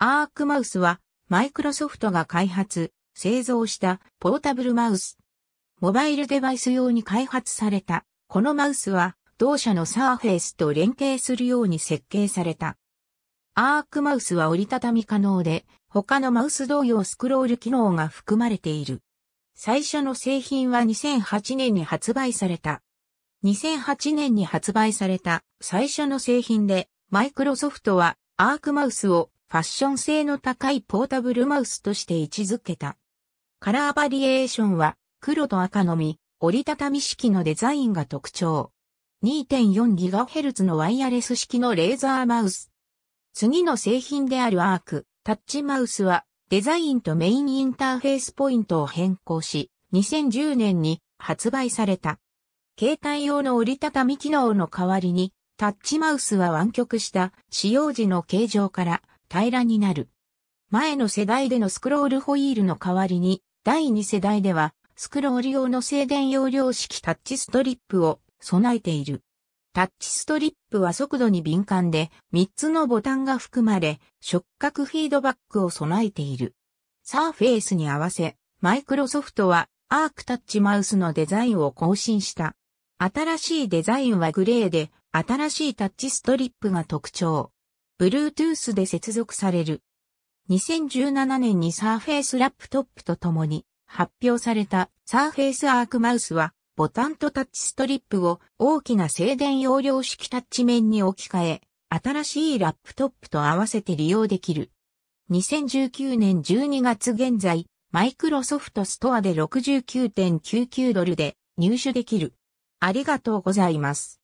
アークマウスは、マイクロソフトが開発、製造したポータブルマウス。モバイルデバイス用に開発された、このマウスは、同社のサーフェイスと連携するように設計された。アークマウスは折りたたみ可能で、他のマウス同様スクロール機能が含まれている。最初の製品は2008年に発売された。2008年に発売された最初の製品で、マイクロソフトはアークマウスをファッション性の高いポータブルマウスとして位置づけた。カラーバリエーションは黒と赤のみ、折りたたみ式のデザインが特徴。2.4GHz のワイヤレス式のレーザーマウス。次の製品であるアーク、タッチマウスはデザインとメインインターフェースポイントを変更し、2010年に発売された。携帯用の折りたたみ機能の代わりに、タッチマウスは湾曲した使用時の形状から平らになる。前の世代でのスクロールホイールの代わりに、第2世代では、スクロール用の静電容量式タッチストリップを備えている。タッチストリップは速度に敏感で、3つのボタンが含まれ、触覚フィードバックを備えている。サーフェイスに合わせ、マイクロソフトは、アークタッチマウスのデザインを更新した。新しいデザインはグレーで、新しいタッチストリップが特徴。Bluetooth で接続される。2017年に Surface ラップトップと共に発表された Surface Arc マウスはボタンとタッチストリップを大きな静電容量式タッチ面に置き換え、新しいラップトップと合わせて利用できる。2019年12月現在、マイクロソフトストアで69.99ドルで入手できる。ありがとうございます。